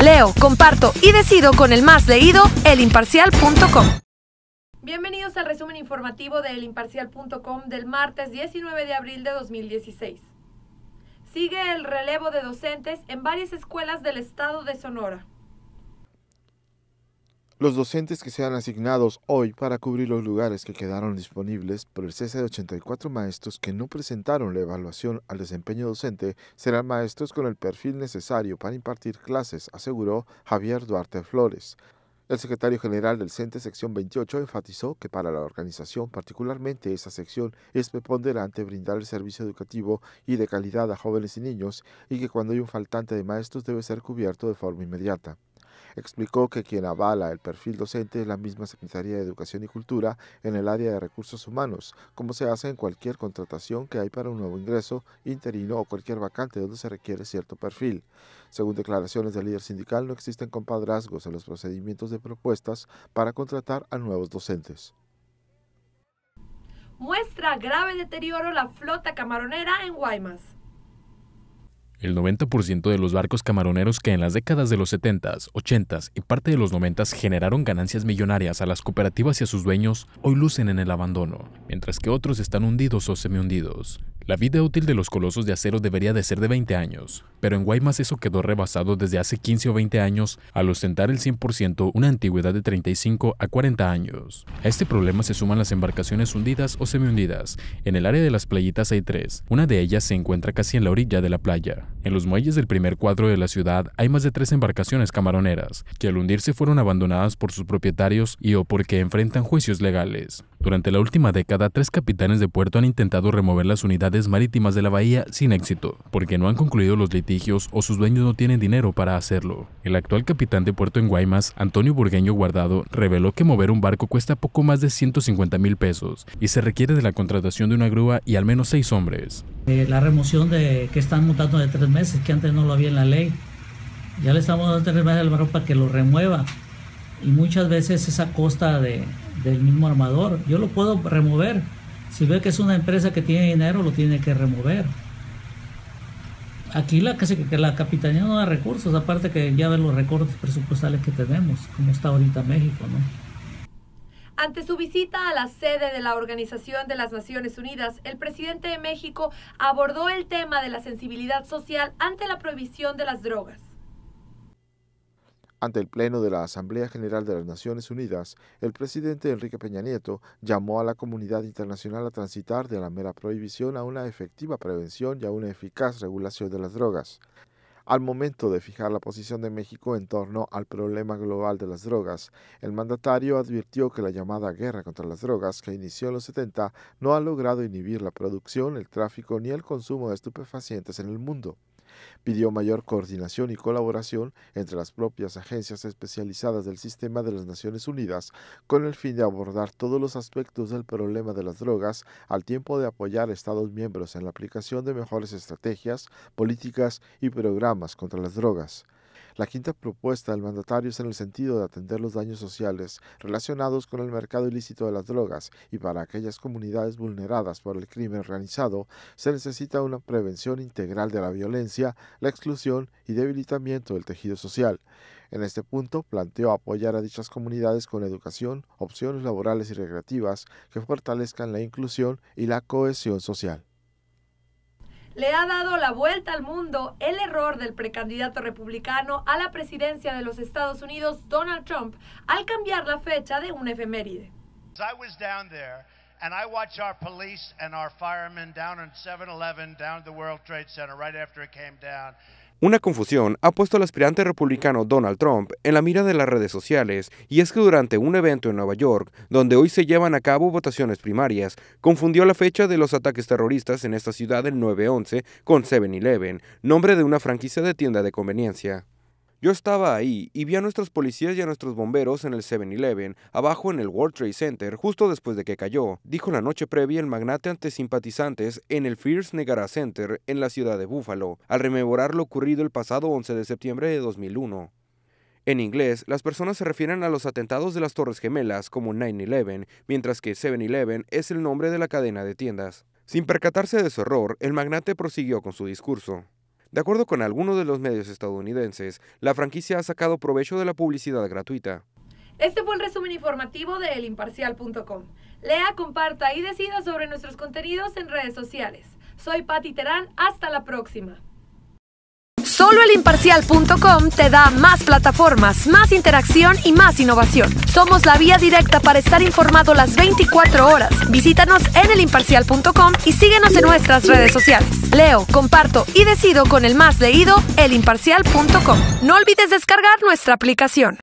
Leo, comparto y decido con el más leído, elimparcial.com. Bienvenidos al resumen informativo de elimparcial.com del martes 19 de abril de 2016. Sigue el relevo de docentes en varias escuelas del estado de Sonora. Los docentes que sean asignados hoy para cubrir los lugares que quedaron disponibles por el cese de 84 maestros que no presentaron la evaluación al desempeño docente serán maestros con el perfil necesario para impartir clases, aseguró Javier Duarte Flores. El secretario general del CENTE Sección 28 enfatizó que para la organización, particularmente esa sección, es preponderante brindar el servicio educativo y de calidad a jóvenes y niños y que cuando hay un faltante de maestros debe ser cubierto de forma inmediata. Explicó que quien avala el perfil docente es la misma Secretaría de Educación y Cultura en el área de recursos humanos, como se hace en cualquier contratación que hay para un nuevo ingreso, interino o cualquier vacante donde se requiere cierto perfil. Según declaraciones del líder sindical, no existen compadrazgos en los procedimientos de propuestas para contratar a nuevos docentes muestra grave deterioro la flota camaronera en Guaymas. El 90% de los barcos camaroneros que en las décadas de los 70s, 80s y parte de los 90s generaron ganancias millonarias a las cooperativas y a sus dueños hoy lucen en el abandono, mientras que otros están hundidos o semi-hundidos. La vida útil de los colosos de acero debería de ser de 20 años, pero en Guaymas eso quedó rebasado desde hace 15 o 20 años al ostentar el 100% una antigüedad de 35 a 40 años. A este problema se suman las embarcaciones hundidas o semihundidas. En el área de las playitas hay tres, una de ellas se encuentra casi en la orilla de la playa. En los muelles del primer cuadro de la ciudad hay más de tres embarcaciones camaroneras, que al hundirse fueron abandonadas por sus propietarios y o porque enfrentan juicios legales. Durante la última década, tres capitanes de puerto han intentado remover las unidades marítimas de la bahía sin éxito, porque no han concluido los litigios o sus dueños no tienen dinero para hacerlo. El actual capitán de puerto en Guaymas, Antonio Burgueño Guardado, reveló que mover un barco cuesta poco más de 150 mil pesos y se requiere de la contratación de una grúa y al menos seis hombres. Eh, la remoción de que están mutando de tres meses, que antes no lo había en la ley, ya le estamos dando tres meses al barco para que lo remueva y muchas veces esa costa de del mismo armador. Yo lo puedo remover. Si ve que es una empresa que tiene dinero, lo tiene que remover. Aquí la, que la capitanía no da recursos, aparte que ya ven los recortes presupuestales que tenemos, como está ahorita México, ¿no? Ante su visita a la sede de la Organización de las Naciones Unidas, el presidente de México abordó el tema de la sensibilidad social ante la prohibición de las drogas. Ante el Pleno de la Asamblea General de las Naciones Unidas, el presidente Enrique Peña Nieto llamó a la comunidad internacional a transitar de la mera prohibición a una efectiva prevención y a una eficaz regulación de las drogas. Al momento de fijar la posición de México en torno al problema global de las drogas, el mandatario advirtió que la llamada guerra contra las drogas que inició en los 70 no ha logrado inhibir la producción, el tráfico ni el consumo de estupefacientes en el mundo. Pidió mayor coordinación y colaboración entre las propias agencias especializadas del sistema de las Naciones Unidas con el fin de abordar todos los aspectos del problema de las drogas al tiempo de apoyar a Estados miembros en la aplicación de mejores estrategias, políticas y programas contra las drogas. La quinta propuesta del mandatario es en el sentido de atender los daños sociales relacionados con el mercado ilícito de las drogas y para aquellas comunidades vulneradas por el crimen organizado se necesita una prevención integral de la violencia, la exclusión y debilitamiento del tejido social. En este punto planteó apoyar a dichas comunidades con educación, opciones laborales y recreativas que fortalezcan la inclusión y la cohesión social le ha dado la vuelta al mundo el error del precandidato republicano a la presidencia de los Estados Unidos, Donald Trump, al cambiar la fecha de una efeméride. I was down there and I watched our police and our firemen down in 7-Eleven, down the World Trade Center, right after it came down. Una confusión ha puesto al aspirante republicano Donald Trump en la mira de las redes sociales, y es que durante un evento en Nueva York, donde hoy se llevan a cabo votaciones primarias, confundió la fecha de los ataques terroristas en esta ciudad el 9-11 con 7 11 nombre de una franquicia de tienda de conveniencia. Yo estaba ahí y vi a nuestros policías y a nuestros bomberos en el 7-Eleven, abajo en el World Trade Center, justo después de que cayó, dijo la noche previa el magnate ante simpatizantes en el Fierce Negara Center en la ciudad de Buffalo, al rememorar lo ocurrido el pasado 11 de septiembre de 2001. En inglés, las personas se refieren a los atentados de las Torres Gemelas como 9-11, mientras que 7-Eleven es el nombre de la cadena de tiendas. Sin percatarse de su error, el magnate prosiguió con su discurso. De acuerdo con algunos de los medios estadounidenses, la franquicia ha sacado provecho de la publicidad gratuita. Este fue el resumen informativo de elimparcial.com. Lea, comparta y decida sobre nuestros contenidos en redes sociales. Soy Patti Terán, hasta la próxima. Solo el imparcial.com te da más plataformas, más interacción y más innovación. Somos la vía directa para estar informado las 24 horas. Visítanos en elimparcial.com y síguenos en nuestras redes sociales. Leo, comparto y decido con el más leído, elimparcial.com. No olvides descargar nuestra aplicación.